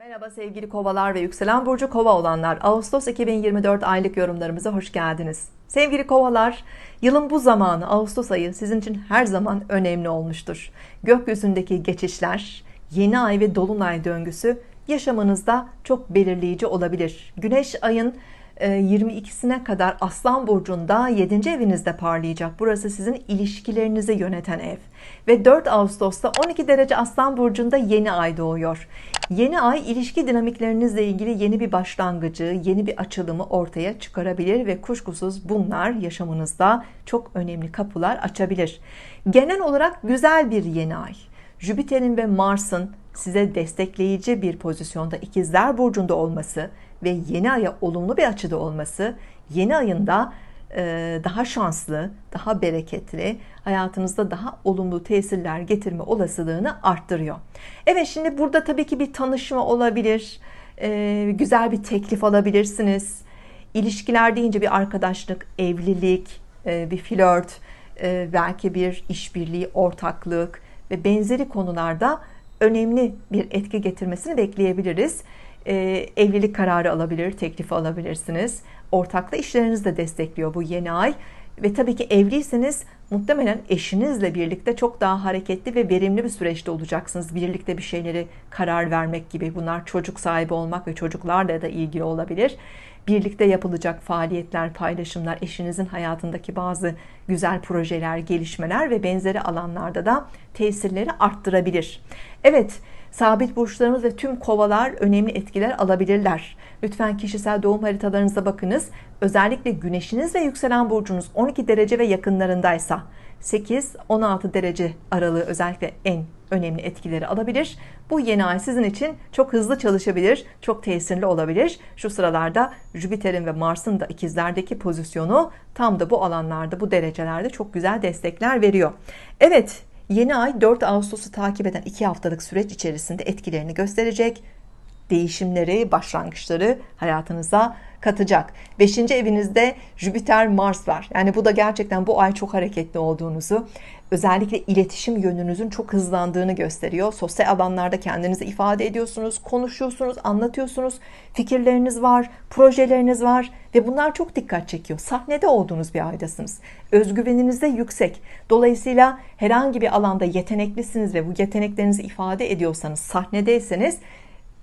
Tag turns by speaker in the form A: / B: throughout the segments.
A: Merhaba sevgili kovalar ve yükselen burcu kova olanlar. Ağustos 2024 aylık yorumlarımıza hoş geldiniz. Sevgili kovalar, yılın bu zamanı Ağustos ayı sizin için her zaman önemli olmuştur. Gökyüzündeki geçişler, yeni ay ve dolunay döngüsü yaşamınızda çok belirleyici olabilir. Güneş ayın 22'sine e, kadar Aslan burcunda 7. evinizde parlayacak. Burası sizin ilişkilerinizi yöneten ev. Ve 4 Ağustos'ta 12 derece Aslan burcunda yeni ay doğuyor. Yeni ay ilişki dinamiklerinizle ilgili yeni bir başlangıcı, yeni bir açılımı ortaya çıkarabilir ve kuşkusuz bunlar yaşamınızda çok önemli kapılar açabilir. Genel olarak güzel bir yeni ay. Jüpiter'in ve Mars'ın size destekleyici bir pozisyonda ikizler burcunda olması ve yeni aya olumlu bir açıda olması yeni ayında e, daha şanslı, daha bereketli, hayatımızda daha olumlu tesirler getirme olasılığını arttırıyor. Evet şimdi burada tabii ki bir tanışma olabilir, e, güzel bir teklif alabilirsiniz. İlişkiler deyince bir arkadaşlık, evlilik, e, bir flört, belki bir işbirliği, ortaklık ve benzeri konularda önemli bir etki getirmesini bekleyebiliriz. Evlilik kararı alabilir, teklifi alabilirsiniz ortaklı işleriniz de destekliyor bu yeni ay. Ve tabii ki evliyseniz muhtemelen eşinizle birlikte çok daha hareketli ve verimli bir süreçte olacaksınız. Birlikte bir şeyleri karar vermek gibi bunlar çocuk sahibi olmak ve çocuklarla da ilgili olabilir. Birlikte yapılacak faaliyetler, paylaşımlar, eşinizin hayatındaki bazı güzel projeler, gelişmeler ve benzeri alanlarda da tesirleri arttırabilir. Evet, sabit burçlarımız ve tüm kovalar önemli etkiler alabilirler. Lütfen kişisel doğum haritalarınıza bakınız. Özellikle güneşiniz ve yükselen burcunuz 12 derece ve yakınlarındaysa 8-16 derece aralığı özellikle en önemli etkileri alabilir. Bu yeni ay sizin için çok hızlı çalışabilir, çok tesirli olabilir. Şu sıralarda Jüpiter'in ve Mars'ın da ikizlerdeki pozisyonu tam da bu alanlarda, bu derecelerde çok güzel destekler veriyor. Evet, yeni ay 4 Ağustos'u takip eden 2 haftalık süreç içerisinde etkilerini gösterecek değişimleri, başlangıçları hayatınıza katacak. Beşinci evinizde Jüpiter Mars var. Yani bu da gerçekten bu ay çok hareketli olduğunuzu, özellikle iletişim yönünüzün çok hızlandığını gösteriyor. Sosyal alanlarda kendinizi ifade ediyorsunuz, konuşuyorsunuz, anlatıyorsunuz. Fikirleriniz var, projeleriniz var ve bunlar çok dikkat çekiyor. Sahnede olduğunuz bir aydasınız. Özgüveniniz de yüksek. Dolayısıyla herhangi bir alanda yeteneklisiniz ve bu yeteneklerinizi ifade ediyorsanız, sahnedeyseniz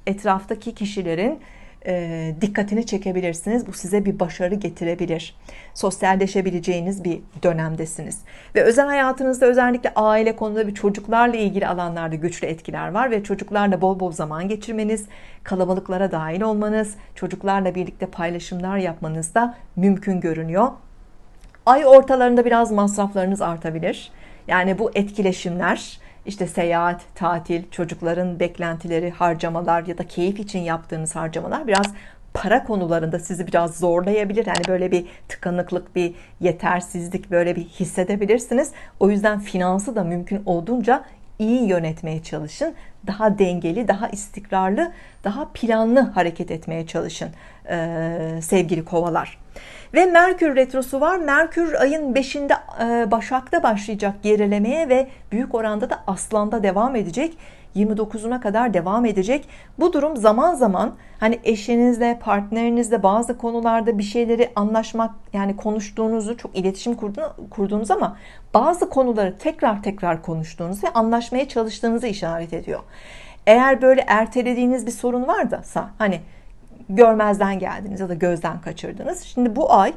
A: etraftaki kişilerin e, dikkatini çekebilirsiniz. Bu size bir başarı getirebilir. Sosyalleşebileceğiniz bir dönemdesiniz. Ve özel hayatınızda özellikle aile konuda bir çocuklarla ilgili alanlarda güçlü etkiler var ve çocuklarla bol bol zaman geçirmeniz, kalabalıklara dahil olmanız, çocuklarla birlikte paylaşımlar yapmanız da mümkün görünüyor. Ay ortalarında biraz masraflarınız artabilir. Yani bu etkileşimler, işte seyahat, tatil, çocukların beklentileri, harcamalar ya da keyif için yaptığınız harcamalar biraz para konularında sizi biraz zorlayabilir. Yani böyle bir tıkanıklık, bir yetersizlik böyle bir hissedebilirsiniz. O yüzden finansı da mümkün olduğunca iyi yönetmeye çalışın. Daha dengeli, daha istikrarlı, daha planlı hareket etmeye çalışın ee, sevgili kovalar. Ve Merkür Retrosu var. Merkür ayın 5'inde e, Başak'ta başlayacak gerilemeye ve büyük oranda da Aslan'da devam edecek. 29'una kadar devam edecek. Bu durum zaman zaman hani eşinizle, partnerinizle bazı konularda bir şeyleri anlaşmak yani konuştuğunuzu, çok iletişim kurduğunuz ama bazı konuları tekrar tekrar konuştuğunuz ve anlaşmaya çalıştığınızı işaret ediyor. Eğer böyle ertelediğiniz bir sorun var da hani görmezden geldiniz ya da gözden kaçırdınız. Şimdi bu ay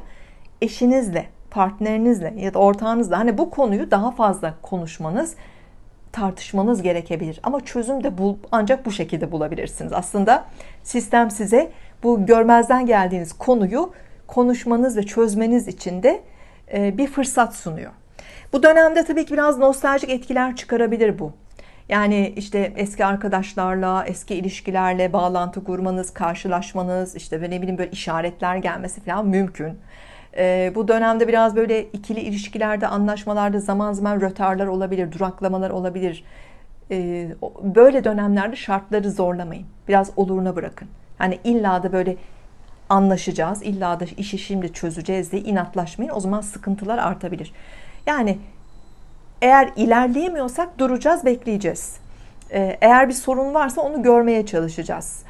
A: eşinizle, partnerinizle ya da ortağınızla hani bu konuyu daha fazla konuşmanız tartışmanız gerekebilir. Ama çözüm de bul, ancak bu şekilde bulabilirsiniz. Aslında sistem size bu görmezden geldiğiniz konuyu konuşmanız ve çözmeniz için de e, bir fırsat sunuyor. Bu dönemde tabii ki biraz nostaljik etkiler çıkarabilir bu. Yani işte eski arkadaşlarla, eski ilişkilerle bağlantı kurmanız, karşılaşmanız, işte böyle ne bileyim böyle işaretler gelmesi falan mümkün. E, bu dönemde biraz böyle ikili ilişkilerde, anlaşmalarda zaman zaman rötarlar olabilir, duraklamalar olabilir. E, böyle dönemlerde şartları zorlamayın. Biraz oluruna bırakın. Hani illa da böyle anlaşacağız, illa da işi şimdi çözeceğiz diye inatlaşmayın. O zaman sıkıntılar artabilir. Yani eğer ilerleyemiyorsak duracağız, bekleyeceğiz. Ee, eğer bir sorun varsa onu görmeye çalışacağız.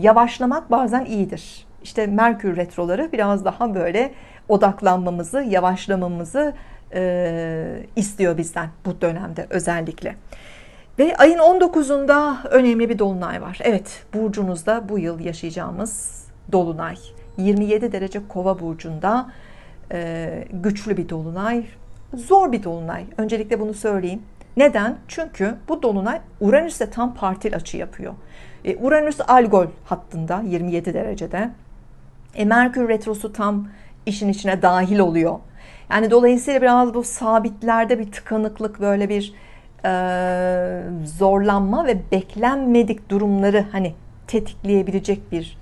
A: Yavaşlamak bazen iyidir işte Merkür retroları biraz daha böyle odaklanmamızı, yavaşlamamızı e, istiyor bizden bu dönemde özellikle. Ve ayın 19'unda önemli bir dolunay var. Evet, burcunuzda bu yıl yaşayacağımız dolunay. 27 derece kova burcunda e, güçlü bir dolunay. Zor bir dolunay. Öncelikle bunu söyleyeyim. Neden? Çünkü bu dolunay Uranüs'te tam partil açı yapıyor. E, Uranüs algol hattında 27 derecede. E, Merkür Retrosu tam işin içine dahil oluyor. Yani dolayısıyla biraz bu sabitlerde bir tıkanıklık, böyle bir e, zorlanma ve beklenmedik durumları hani tetikleyebilecek bir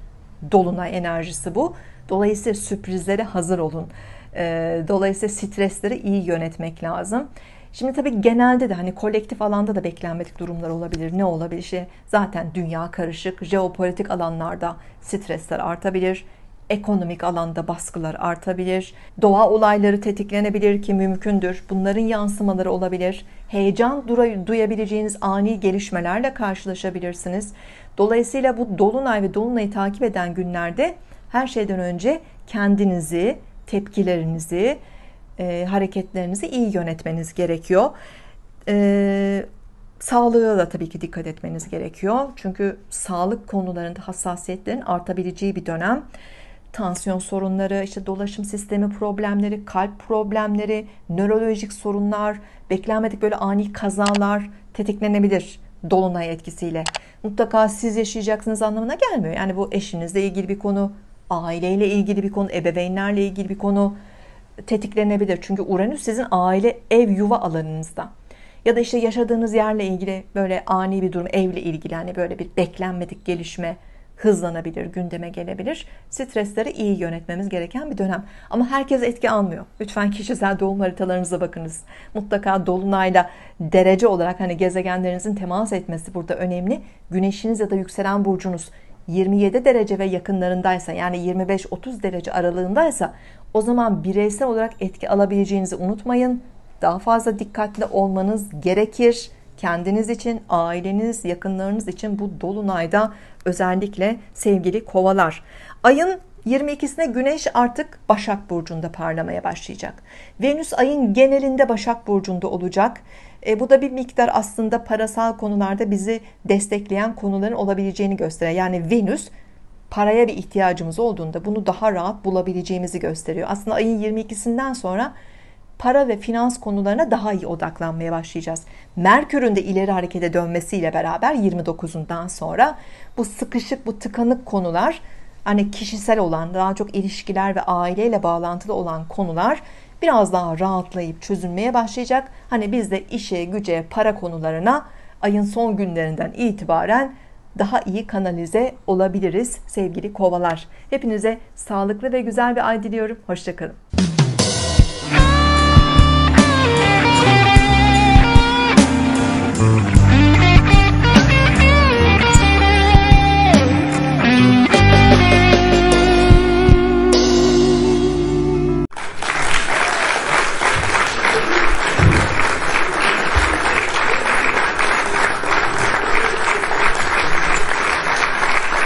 A: dolunay enerjisi bu. Dolayısıyla sürprizlere hazır olun. E, dolayısıyla stresleri iyi yönetmek lazım. Şimdi tabii genelde de hani kolektif alanda da beklenmedik durumlar olabilir. Ne olabilir? İşte zaten dünya karışık, jeopolitik alanlarda stresler artabilir ekonomik alanda baskılar artabilir, doğa olayları tetiklenebilir ki mümkündür, bunların yansımaları olabilir, heyecan duyabileceğiniz ani gelişmelerle karşılaşabilirsiniz. Dolayısıyla bu dolunay ve dolunayı takip eden günlerde her şeyden önce kendinizi, tepkilerinizi, e, hareketlerinizi iyi yönetmeniz gerekiyor. E, sağlığa da tabii ki dikkat etmeniz gerekiyor. Çünkü sağlık konularında hassasiyetlerin artabileceği bir dönem tansiyon sorunları, işte dolaşım sistemi problemleri, kalp problemleri, nörolojik sorunlar, beklenmedik böyle ani kazalar tetiklenebilir dolunay etkisiyle. Mutlaka siz yaşayacaksınız anlamına gelmiyor. Yani bu eşinizle ilgili bir konu, aileyle ilgili bir konu, ebeveynlerle ilgili bir konu tetiklenebilir. Çünkü Uranüs sizin aile, ev, yuva alanınızda. Ya da işte yaşadığınız yerle ilgili böyle ani bir durum, evle ilgili hani böyle bir beklenmedik gelişme, hızlanabilir, gündeme gelebilir. Stresleri iyi yönetmemiz gereken bir dönem. Ama herkes etki almıyor. Lütfen kişisel doğum haritalarınıza bakınız. Mutlaka dolunayla derece olarak hani gezegenlerinizin temas etmesi burada önemli. Güneşiniz ya da yükselen burcunuz 27 derece ve yakınlarındaysa yani 25-30 derece aralığındaysa o zaman bireysel olarak etki alabileceğinizi unutmayın. Daha fazla dikkatli olmanız gerekir kendiniz için, aileniz, yakınlarınız için bu dolunayda özellikle sevgili kovalar. Ayın 22'sine Güneş artık Başak Burcu'nda parlamaya başlayacak. Venüs ayın genelinde Başak Burcu'nda olacak. E, bu da bir miktar aslında parasal konularda bizi destekleyen konuların olabileceğini gösteriyor. Yani Venüs paraya bir ihtiyacımız olduğunda bunu daha rahat bulabileceğimizi gösteriyor. Aslında ayın 22'sinden sonra para ve finans konularına daha iyi odaklanmaya başlayacağız. Merkür'ün de ileri harekete dönmesiyle beraber 29'undan sonra bu sıkışık, bu tıkanık konular hani kişisel olan, daha çok ilişkiler ve aileyle bağlantılı olan konular biraz daha rahatlayıp çözülmeye başlayacak. Hani biz de işe, güce, para konularına ayın son günlerinden itibaren daha iyi kanalize olabiliriz sevgili kovalar. Hepinize sağlıklı ve güzel bir ay diliyorum. Hoşçakalın.